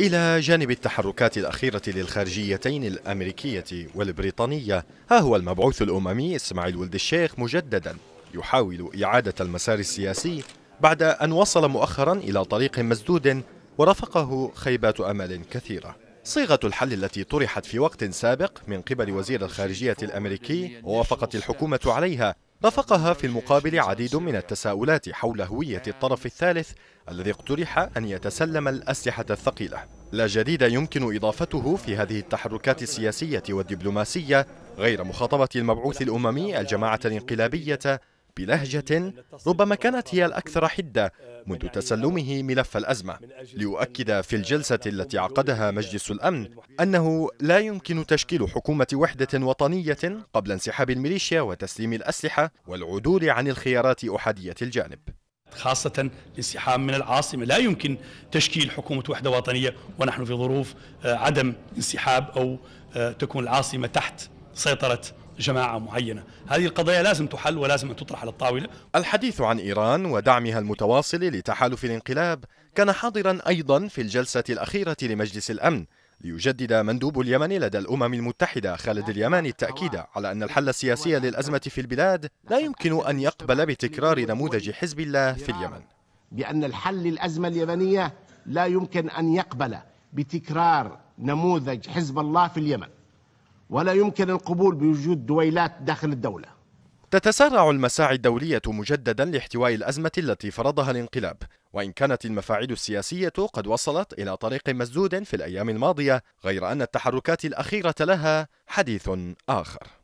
إلى جانب التحركات الأخيرة للخارجيتين الأمريكية والبريطانية ها هو المبعوث الأممي إسماعيل ولد الشيخ مجددا يحاول إعادة المسار السياسي بعد أن وصل مؤخرا إلى طريق مسدود ورافقه خيبات أمل كثيرة صيغة الحل التي طرحت في وقت سابق من قبل وزير الخارجية الأمريكي ووافقت الحكومة عليها رافقها في المقابل عديد من التساؤلات حول هوية الطرف الثالث الذي اقترح أن يتسلم الأسلحة الثقيلة لا جديد يمكن إضافته في هذه التحركات السياسية والدبلوماسية غير مخاطبة المبعوث الأممي الجماعة الانقلابية بلهجة ربما كانت هي الأكثر حدة منذ تسلمه ملف الأزمة ليؤكد في الجلسة التي عقدها مجلس الأمن أنه لا يمكن تشكيل حكومة وحدة وطنية قبل انسحاب الميليشيا وتسليم الأسلحة والعدول عن الخيارات أحادية الجانب خاصة الانسحاب من العاصمة لا يمكن تشكيل حكومة وحدة وطنية ونحن في ظروف آه، عدم انسحاب أو آه، تكون العاصمة تحت سيطرة جماعة معينة هذه القضايا لازم تحل ولازم أن تطرح على الطاولة الحديث عن إيران ودعمها المتواصل لتحالف الانقلاب كان حاضرا أيضا في الجلسة الأخيرة لمجلس الأمن ليجدد مندوب اليمن لدى الأمم المتحدة خالد اليماني التأكيد على أن الحل السياسي للأزمة في البلاد لا يمكن أن يقبل بتكرار نموذج حزب الله في اليمن بأن الحل للأزمة اليمنية لا يمكن أن يقبل بتكرار نموذج حزب الله في اليمن ولا يمكن القبول بوجود دويلات داخل الدولة تتسارع المساعي الدولية مجددا لاحتواء الأزمة التي فرضها الانقلاب وإن كانت المفاعيل السياسية قد وصلت إلى طريق مسدود في الأيام الماضية غير أن التحركات الأخيرة لها حديث آخر